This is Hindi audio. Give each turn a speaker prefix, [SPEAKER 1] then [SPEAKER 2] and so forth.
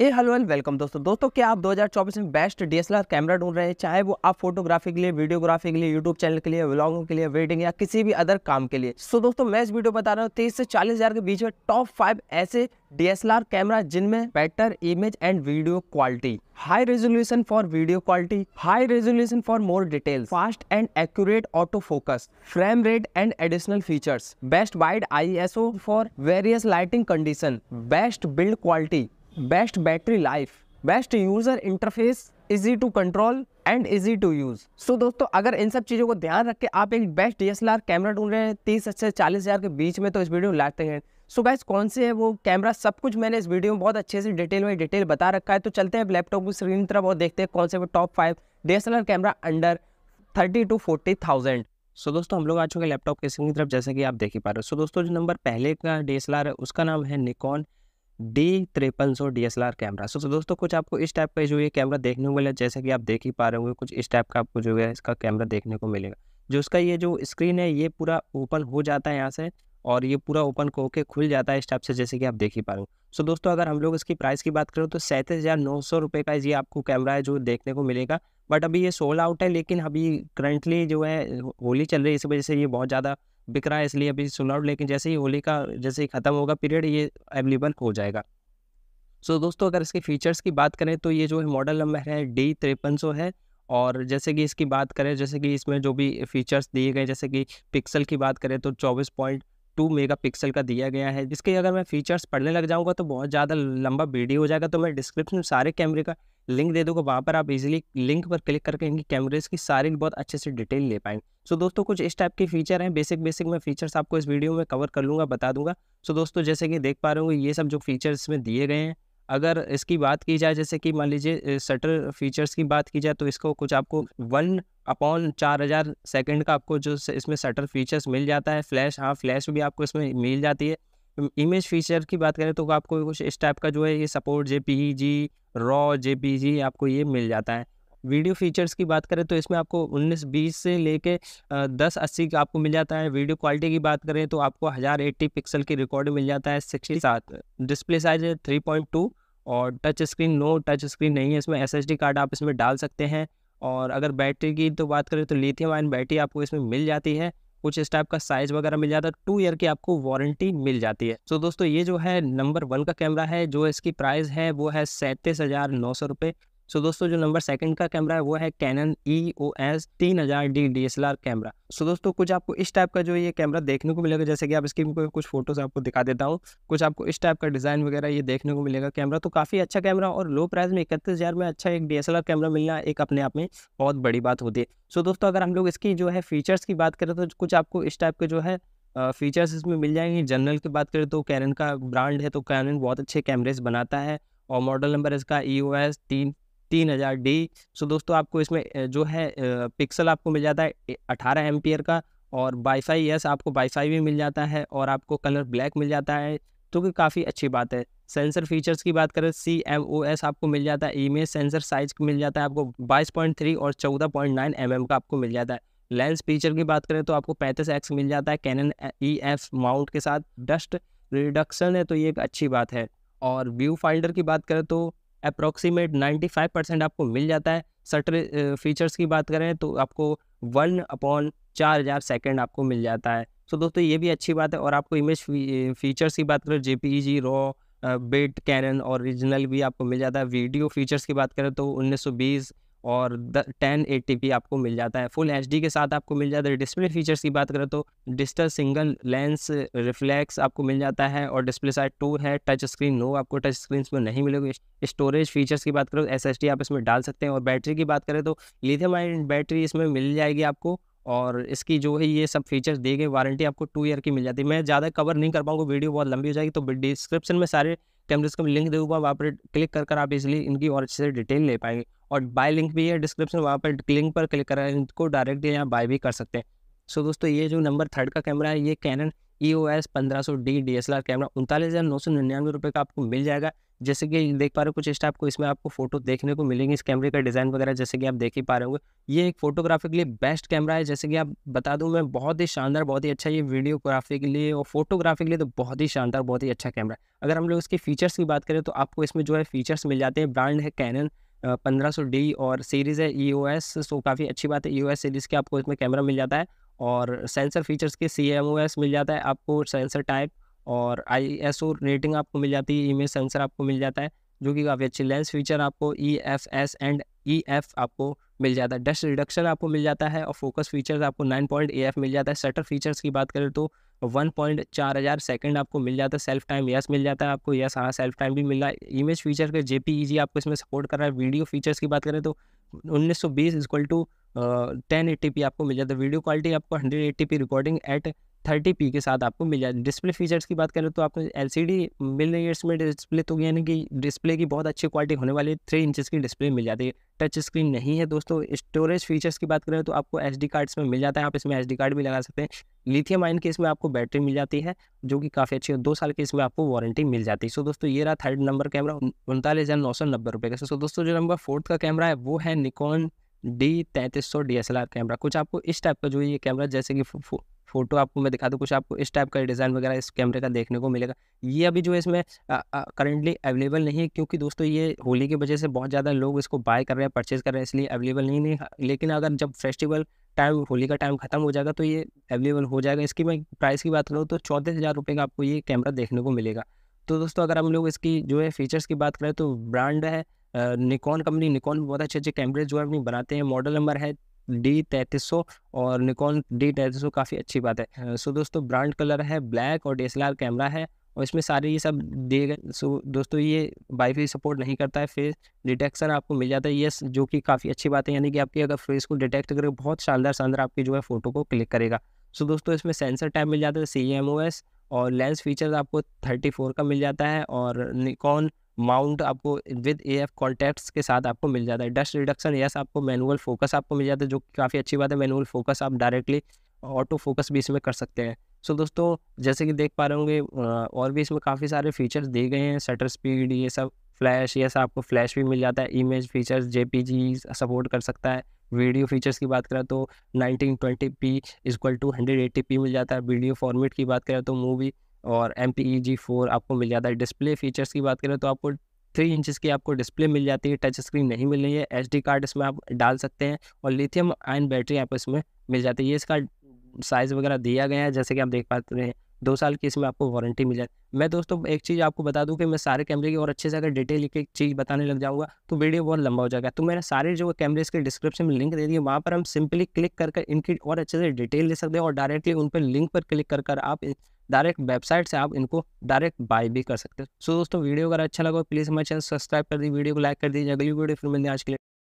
[SPEAKER 1] ए हेलो एल वेलकम दोस्तों दोस्तों क्या आप 2024 में बेस्ट डीएसएलआर कैमरा ढूंढ रहे हैं चाहे वो आप फोटोग्राफी के लिए वीडियोग्राफी के लिए यूट्यूब चैनल के लिए व्लॉगों के लिए वेडिंग या किसी भी अदर काम के लिए सो so, दोस्तों मैं इस वीडियो बता रहा हूँ तीस से चालीस हजार के बीच में टॉप फाइव ऐसे डीएसएलआर कैमरा जिनमें better image and video quality high resolution for video quality high resolution for more detail fast and accurate auto focus frame rate and additional features best wide eye for various lighting condition best build quality best battery life best user interface easy to control and easy to use so दोस्तों अगर इन सब चीज़ों को ध्यान रख के आप एक बेस्ट डी कैमरा ढूंढ रहे हैं तीस से चालीस हज़ार के बीच में तो इस वीडियो लाते हैं सो बैस गैस कौन से है वो कैमरा सब कुछ मैंने इस वीडियो में बहुत अच्छे से डिटेल में डिटेल बता रखा है तो चलते हैं लैपटॉप की स्क्रीन तरफ और देखते हैं कौन से वो top five D camera under thirty two forty thousand so दोस्तों हम लोग आ चुके हैं लैपटॉप के स्क्रीन तरफ जैसे कि आप देख ही पा रहे हो सो दोस्तों जो नंबर पहले का डी है उसका नाम है निकॉन डी त्रेपन सौ डी कैमरा सो दोस्तों कुछ आपको इस टाइप का जो ये कैमरा देखने को मिला जैसे कि आप देख ही पा रहे होंगे कुछ इस टाइप का आपको जो है इसका कैमरा देखने को मिलेगा जो उसका ये जो स्क्रीन है ये पूरा ओपन हो जाता है यहाँ से और ये पूरा ओपन होके खुल जाता है इस टाइप से जैसे कि आप देख ही पा रहे हो सो दोस्तों अगर हम लोग इसकी प्राइस की बात करें तो सैंतीस हज़ार नौ सौ रुपये का ये आपको कैमरा है जो देखने को मिलेगा बट अभी ये सोल्ड आउट है लेकिन अभी करंटली जो है होली चल रही है इस वजह से ये बहुत ज़्यादा बिक रहा है इसलिए अभी सुन आउट लेकिन जैसे ही होली का जैसे ही ख़त्म होगा पीरियड ये अवेलेबल हो जाएगा सो so, दोस्तों अगर इसके फीचर्स की बात करें तो ये जो है मॉडल नंबर है डी तिरपन सौ है और जैसे कि इसकी बात करें जैसे कि इसमें जो भी फीचर्स दिए गए जैसे कि पिक्सल की बात करें तो चौबीस पॉइंट टू मेगा पिक्सल का दिया गया है जिसके अगर मैं फीचर्स पढ़ने लग जाऊँगा तो बहुत ज़्यादा लंबा वीडियो हो जाएगा तो मैं डिस्क्रिप्शन सारे कैमरे का लिंक दे दूँगा वहाँ पर आप इजीली लिंक पर क्लिक करके इनकी कैमरेज की सारी बहुत अच्छे से डिटेल ले पाएंगे सो so, दोस्तों कुछ इस टाइप के फीचर हैं बेसिक बेसिक मैं फीचर्स आपको इस वीडियो में कवर कर लूँगा बता दूंगा सो so, दोस्तों जैसे कि देख पा रहे हो ये सब जो फीचर्स में दिए गए हैं अगर इसकी बात की जाए जैसे कि मान लीजिए शटर फीचर्स की बात की जाए तो इसको कुछ आपको वन अपॉन चार हज़ार सेकेंड का आपको जो इसमें शटर फीचर्स मिल जाता है फ्लैश हाँ फ्लैश भी आपको इसमें मिल जाती है इमेज फीचर की बात करें तो आपको कुछ इस टाइप का जो है ये support J P G raw J P G आपको ये मिल जाता है वीडियो फीचर्स की बात करें तो इसमें आपको बीस से लेके का आपको मिल जाता है वीडियो क्वालिटी की बात करें तो आपको हज़ार एट्टी पिक्सल की रिकॉर्ड मिल जाता है सिक्सटी सात डिस्प्ले साइज है थ्री पॉइंट टू और touch screen no touch screen नहीं है इसमें एस कार्ड आप इसमें डाल सकते हैं और अगर बैटरी की तो बात करें तो लिथियम आयन बैटरी आपको इसमें मिल जाती है कुछ इस टाइप का साइज वगैरह मिल जाता है टू ईयर की आपको वारंटी मिल जाती है सो तो so, दोस्तों ये जो है नंबर वन का कैमरा है जो इसकी प्राइस है वो है सैंतीस हज़ार नौ सौ रुपये सो so, दोस्तों जो नंबर सेकंड का कैमरा है वो है कैनन ई ओ एस तीन हज़ार D D S L R camera so दोस्तों कुछ आपको इस टाइप का जो ये कैमरा देखने को मिलेगा जैसे कि आप इसकी कुछ फोटोज आपको दिखा देता हूँ कुछ आपको इस टाइप का डिज़ाइन वगैरह ये देखने को मिलेगा कैमरा तो काफ़ी अच्छा कैमरा और लो प्राइस में इकतीस हज़ार में अच्छा एक D S L R camera मिलना एक अपने आप में बहुत बड़ी बात होती है सो so, दोस्तों अगर हम लोग इसकी जो है फीचर्स की बात करें तो कुछ आपको इस टाइप के जो है फीचर्स इसमें मिल जाएंगे जनरल की बात करें तो कैनन का ब्रांड है तो कैनन बहुत अच्छे कैमरेज बनाता है और मॉडल नंबर इसका ई ओ एस तीन तीन हज़ार डी सो दोस्तों आपको इसमें जो है पिक्सल आपको मिल जाता है अठारह एम्पियर का और वाईफाई यस आपको वाईफाई भी मिल जाता है और आपको कलर ब्लैक मिल जाता है तो कि काफ़ी अच्छी बात है सेंसर फीचर्स की बात करें सी एम ओ एस आपको मिल जाता है इमेज सेंसर साइज मिल जाता है आपको बाईस पॉइंट थ्री और चौदह पॉइंट नाइन एम एम का आपको मिल जाता है लेंस फीचर की बात करें तो आपको पैंतीस एक्स मिल जाता है कैनन ई एफ माउंट के साथ डस्ट रिडक्शन है तो ये एक अच्छी बात है और व्यू फाइंडर की बात करें तो अप्रोक्सीमेट 95 परसेंट आपको मिल जाता है सटर फीचर्स की बात करें तो आपको वन अपॉन चार हज़ार सेकेंड आपको मिल जाता है सो so, दोस्तों ये भी अच्छी बात है और आपको इमेज फीचर्स की बात करें जे रॉ बेट कैनन और भी आपको मिल जाता है वीडियो फीचर्स की बात करें तो बीस और टेन एट्टी पी आपको मिल जाता है फुल एच डी के साथ आपको मिल जाता है डिस्प्ले फीचर्स की बात करें तो डिजिटल सिंगल लेंस रिफ्लेक्स आपको मिल जाता है और डिस्प्ले साइड टू है टच स्क्रीन नो आपको टच स्क्रीन इसमें नहीं मिलेगी स्टोरेज फीचर्स की बात करें तो एस एस डी आप इसमें डाल सकते हैं और बैटरी की बात करें तो लिथियम आइन बैटरी इसमें मिल जाएगी आपको और इसकी जो है ये सब फीचर्स दी गई वारंटी आपको टू ईयर की मिल जाती है मैं ज़्यादा कवर नहीं कर पाऊँगा वीडियो बहुत लंबी हो जाएगी तो डिस्क्रिप्शन में सारे कैमरेज का लिंक दूंगा वहाँ पर क्लिक कर कर आप इसलिए इनकी और अच्छे से डिटेल ले पाएंगे और बाय लिंक भी है डिस्क्रिप्शन वहाँ पर लिंक पर क्लिक करें इनको डायरेक्ट यहाँ बाय भी कर सकते हैं सो दोस्तों ये जो नंबर थर्ड का कैमरा है ये कैनन ई ओ एस पंद्रह सौ D D S L R camera उनतालीस हज़ार नौ सौ निन्यानवे रुपये का आपको मिल जाएगा जैसे कि देख पा रहे हो कुछ स्टाफ को इसमें आपको फोटो देखने को मिलेंगे इस कैमरे का डिज़ाइन वगैरह जैसे कि आप देख ही पा रहे होंगे ये एक फोटोग्राफी के लिए बेस्ट कैमरा है जैसे कि आप बता दूं मैं बहुत ही शानदार बहुत ही अच्छा ये वीडियोग्राफी के लिए और फोटोग्राफी के लिए तो बहुत ही शानदार बहुत ही अच्छा कैमरा है अगर हम लोग इसके फीचर्स की बात करें तो आपको इसमें जो है फीचर्स मिल जाते हैं ब्रांड है कैनन पंद्रह सौ डी और सीरीज़ है ई ओ एस सो काफ़ी अच्छी बात है ई ओ एस सीरीज़ के आपको इसमें कैमरा मिल जाता है और सेंसर फीचर्स के सी एम ओ एस मिल जाता है आपको सेंसर टाइप और आई एस ओ रेटिंग आपको मिल जाती है इमेज सेंसर आपको मिल जाता है जो कि काफ़ी अच्छी लेंस फीचर आपको E F S and E F आपको मिल जाता है डस्ट रिडक्शन आपको मिल जाता है और फोकस फीचर्स आपको नाइन पॉइंट ए एफ मिल जाता है शटर फीचर्स की बात करें तो वन पॉइंट चार हज़ार सेकेंड आपको मिल जाता है सेल्फ टाइम यस मिल जाता है आपको यस हाँ सेल्फ टाइम भी मिल रहा है इमेज फीचर के जे आपको इसमें सपोर्ट कर रहा है वीडियो फीचर्स की बात करें तो उन्नीस सौ बीस equal to ten eighty P आपको मिल जाता है वीडियो क्वालिटी आपको hundred eighty P recording at thirty P के साथ आपको मिल जाए डिस्प्ले फीचर्स की बात करें तो आपको एल सी डी मिल रही है इसमें डिस्प्ले तो यानी कि डिस्प्ले की बहुत अच्छी क्वालिटी होने वाली है थ्री इंचज़ की डिस्प्ले मिल जाती है टच स्क्रीन नहीं है दोस्तों स्टोरेज फीचर्स की बात करें तो आपको एस डी कार्ड्स में मिल जाता है आप इसमें एस डी कार्ड भी लगा सकते हैं लिथियम आयन की इसमें आपको बैटरी मिल जाती है जो कि काफ़ी अच्छी है दो साल की इसमें आपको वारंटी मिल जाती है सो दोस्तों ये रहा थर्ड नंबर कैमरा उनतालीस हज़ार नौ सौ नब्बे रुपये का सो दोस्तों जो नंबर फोर्थ का कैमरा है वो है निकॉन डी तैंतीस सौ D S L R camera कुछ आपको इस टाइप का जो ये कैमरा जैसे कि फोटो आपको मैं दिखा दूँ कुछ आपको इस टाइप का डिज़ाइन वगैरह इस कैमरे का देखने को मिलेगा ये अभी जो इसमें करंटली अवेलेबल नहीं है क्योंकि दोस्तों ये होली की वजह से बहुत ज़्यादा लोग इसको बाय कर रहे हैं परचेज़ कर रहे हैं इसलिए अवेलेबल नहीं, है लेकिन अगर जब फेस्टिवल टाइम होली का टाइम ख़त्म हो जाएगा तो ये अवेलेबल हो जाएगा इसकी मैं प्राइस की बात करूँ तो चौंतीस हज़ार रुपये का आपको ये कैमरा देखने को मिलेगा तो दोस्तों अगर हम लोग इसकी जो है फीचर्स की बात करें तो ब्रांड है निकॉन कंपनी निकॉन बहुत अच्छे अच्छे कैमरे जो है अपनी बनाते हैं मॉडल नंबर है डी तैतीस और निकॉन डी तैंतीस काफ़ी अच्छी बात है सो दोस्तों ब्रांड कलर है ब्लैक और डी कैमरा है और इसमें सारे ये सब दिए गए सो दोस्तों ये वाईफाई सपोर्ट नहीं करता है फेस डिटेक्शन आपको मिल जाता है यस जो कि काफ़ी अच्छी बात है यानी कि आपकी अगर फेस को डिटेक्ट करे बहुत शानदार शानदार आपकी जो है फ़ोटो को क्लिक करेगा सो दोस्तों इसमें सेंसर टाइप मिल जाता है सी एम ओ एस और लेंस फीचर आपको थर्टी फोर का मिल जाता है और निकॉन माउंट आपको विद ए एफ कॉन्टैक्ट्स के साथ आपको मिल जाता है डस्ट रिडक्शन यस आपको मैनुअल फोकस आपको मिल जाता है जो काफ़ी अच्छी बात है मैनुअल फोकस आप डायरेक्टली ऑटो फोकस भी इसमें कर सकते हैं सो so, दोस्तों जैसे कि देख पा रहे होंगे और भी इसमें काफ़ी सारे फीचर्स दिए गए हैं शटर स्पीड ये सब फ्लैश ये सब आपको फ्लैश भी मिल जाता है इमेज फीचर्स जे सपोर्ट कर सकता है वीडियो फीचर्स की बात करें तो nineteen twenty P equal to hundred eighty P मिल जाता है वीडियो फॉर्मेट की बात करें तो मूवी और एम टी जी फोर आपको मिल जाता है डिस्प्ले फीचर्स की बात करें तो आपको थ्री इंचज़ की आपको डिस्प्ले मिल जाती है टच स्क्रीन नहीं मिल रही है एच डी कार्ड इसमें आप डाल सकते हैं और लिथियम आयन बैटरी आपको इसमें मिल जाती है ये इसका साइज़ वगैरह दिया गया है जैसे कि आप देख पाते हैं दो साल की इसमें आपको वारंटी मिल जाती मैं दोस्तों एक चीज़ आपको बता दूं कि मैं सारे कैमरे की और अच्छे से अगर डिटेल एक चीज़ बताने लग जाऊँगा तो वीडियो बहुत लंबा हो जाएगा तो मैंने सारे जो कैमरे इसके डिस्क्रिप्शन में लिंक दे दिए वहाँ पर हम सिंपली क्लिक करके इनकी और अच्छे से डिटेल ले सकते हैं और डायरेक्टली उन पर लिंक पर क्लिक कर आप डायरेक्ट वेबसाइट से आप इनको डायरेक्ट बाय भी कर सकते हो सो दोस्तों वीडियो अगर अच्छा लगा प्लीज़ हमारे चैनल सब्सक्राइब कर दी वीडियो को लाइक कर दीजिए अगली वीडियो फिर मिलने आज के लिए